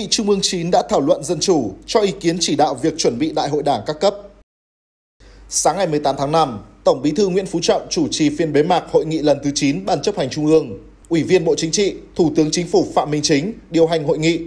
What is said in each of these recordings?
nghị Trung ương 9 đã thảo luận dân chủ, cho ý kiến chỉ đạo việc chuẩn bị đại hội đảng các cấp. Sáng ngày 18 tháng 5, Tổng Bí thư Nguyễn Phú Trọng chủ trì phiên bế mạc hội nghị lần thứ 9 Ban chấp hành Trung ương. Ủy viên Bộ Chính trị, Thủ tướng Chính phủ Phạm Minh Chính điều hành hội nghị.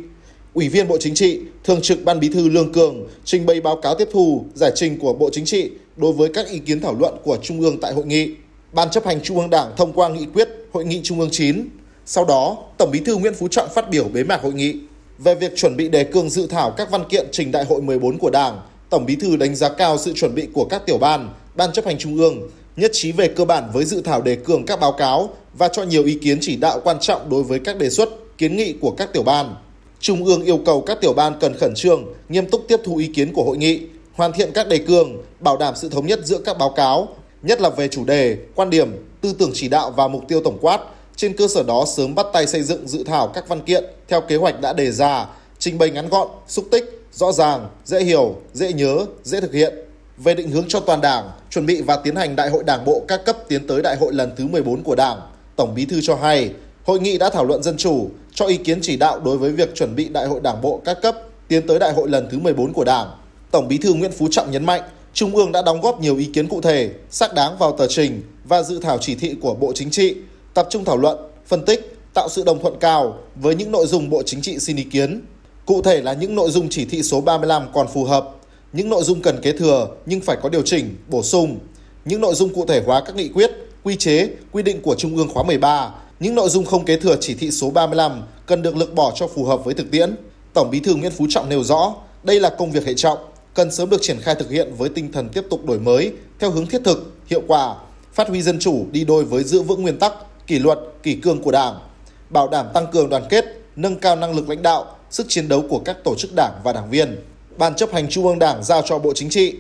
Ủy viên Bộ Chính trị, Thường trực Ban Bí thư Lương Cường trình bày báo cáo tiếp thu, giải trình của Bộ Chính trị đối với các ý kiến thảo luận của Trung ương tại hội nghị. Ban chấp hành Trung ương Đảng thông qua nghị quyết Hội nghị Trung ương 9. Sau đó, Tổng Bí thư Nguyễn Phú Trọng phát biểu bế mạc hội nghị. Về việc chuẩn bị đề cương dự thảo các văn kiện trình đại hội 14 của Đảng, Tổng Bí thư đánh giá cao sự chuẩn bị của các tiểu ban, ban chấp hành trung ương, nhất trí về cơ bản với dự thảo đề cương các báo cáo và cho nhiều ý kiến chỉ đạo quan trọng đối với các đề xuất, kiến nghị của các tiểu ban. Trung ương yêu cầu các tiểu ban cần khẩn trương, nghiêm túc tiếp thu ý kiến của hội nghị, hoàn thiện các đề cương, bảo đảm sự thống nhất giữa các báo cáo, nhất là về chủ đề, quan điểm, tư tưởng chỉ đạo và mục tiêu tổng quát – trên cơ sở đó sớm bắt tay xây dựng dự thảo các văn kiện theo kế hoạch đã đề ra, trình bày ngắn gọn, xúc tích, rõ ràng, dễ hiểu, dễ nhớ, dễ thực hiện. Về định hướng cho toàn Đảng, chuẩn bị và tiến hành đại hội Đảng bộ các cấp tiến tới đại hội lần thứ 14 của Đảng, Tổng Bí thư cho hay, hội nghị đã thảo luận dân chủ, cho ý kiến chỉ đạo đối với việc chuẩn bị đại hội Đảng bộ các cấp tiến tới đại hội lần thứ 14 của Đảng. Tổng Bí thư Nguyễn Phú Trọng nhấn mạnh, Trung ương đã đóng góp nhiều ý kiến cụ thể, xác đáng vào tờ trình và dự thảo chỉ thị của Bộ Chính trị tập trung thảo luận, phân tích, tạo sự đồng thuận cao với những nội dung Bộ Chính trị xin ý kiến. Cụ thể là những nội dung chỉ thị số 35 còn phù hợp, những nội dung cần kế thừa nhưng phải có điều chỉnh, bổ sung, những nội dung cụ thể hóa các nghị quyết, quy chế, quy định của Trung ương khóa 13, những nội dung không kế thừa chỉ thị số 35 cần được lược bỏ cho phù hợp với thực tiễn. Tổng Bí thư Nguyễn Phú Trọng nêu rõ, đây là công việc hệ trọng, cần sớm được triển khai thực hiện với tinh thần tiếp tục đổi mới theo hướng thiết thực, hiệu quả, phát huy dân chủ đi đôi với giữ vững nguyên tắc, kỷ luật, kỷ cương của Đảng, bảo đảm tăng cường đoàn kết, nâng cao năng lực lãnh đạo, sức chiến đấu của các tổ chức đảng và đảng viên. Ban chấp hành Trung ương Đảng giao cho Bộ Chính trị.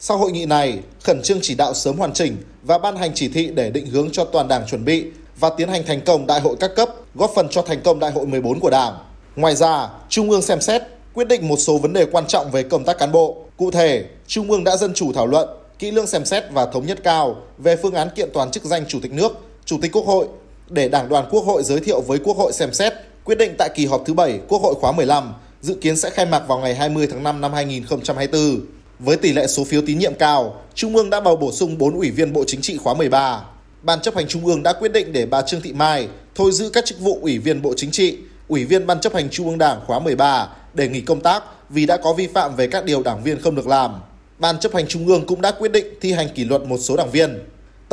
Sau hội nghị này, khẩn trương chỉ đạo sớm hoàn chỉnh và ban hành chỉ thị để định hướng cho toàn đảng chuẩn bị và tiến hành thành công đại hội các cấp, góp phần cho thành công đại hội 14 của Đảng. Ngoài ra, Trung ương xem xét, quyết định một số vấn đề quan trọng về công tác cán bộ. Cụ thể, Trung ương đã dân chủ thảo luận, kỹ lưỡng xem xét và thống nhất cao về phương án kiện toàn chức danh chủ tịch nước Chủ tịch Quốc hội để Đảng đoàn Quốc hội giới thiệu với Quốc hội xem xét quyết định tại kỳ họp thứ 7 Quốc hội khóa 15, dự kiến sẽ khai mạc vào ngày 20 tháng 5 năm 2024. Với tỷ lệ số phiếu tín nhiệm cao, Trung ương đã bầu bổ sung 4 ủy viên Bộ Chính trị khóa 13. Ban chấp hành Trung ương đã quyết định để bà Trương Thị Mai thôi giữ các chức vụ ủy viên Bộ Chính trị, ủy viên Ban chấp hành Trung ương Đảng khóa 13 để nghỉ công tác vì đã có vi phạm về các điều đảng viên không được làm. Ban chấp hành Trung ương cũng đã quyết định thi hành kỷ luật một số đảng viên.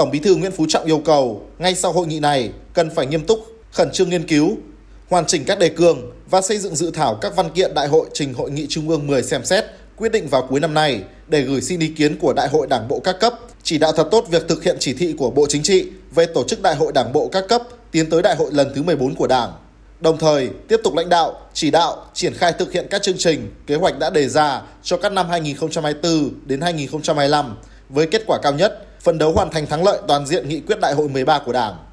Tổng Bí thư Nguyễn Phú Trọng yêu cầu ngay sau hội nghị này cần phải nghiêm túc, khẩn trương nghiên cứu, hoàn chỉnh các đề cương và xây dựng dự thảo các văn kiện đại hội trình hội nghị Trung ương 10 xem xét quyết định vào cuối năm nay để gửi xin ý kiến của Đại hội Đảng bộ các cấp, chỉ đạo thật tốt việc thực hiện chỉ thị của Bộ Chính trị về tổ chức Đại hội Đảng bộ các cấp tiến tới Đại hội lần thứ 14 của Đảng. Đồng thời, tiếp tục lãnh đạo, chỉ đạo, triển khai thực hiện các chương trình, kế hoạch đã đề ra cho các năm 2024 đến 2025 với kết quả cao nhất phấn đấu hoàn thành thắng lợi toàn diện nghị quyết đại hội 13 của Đảng.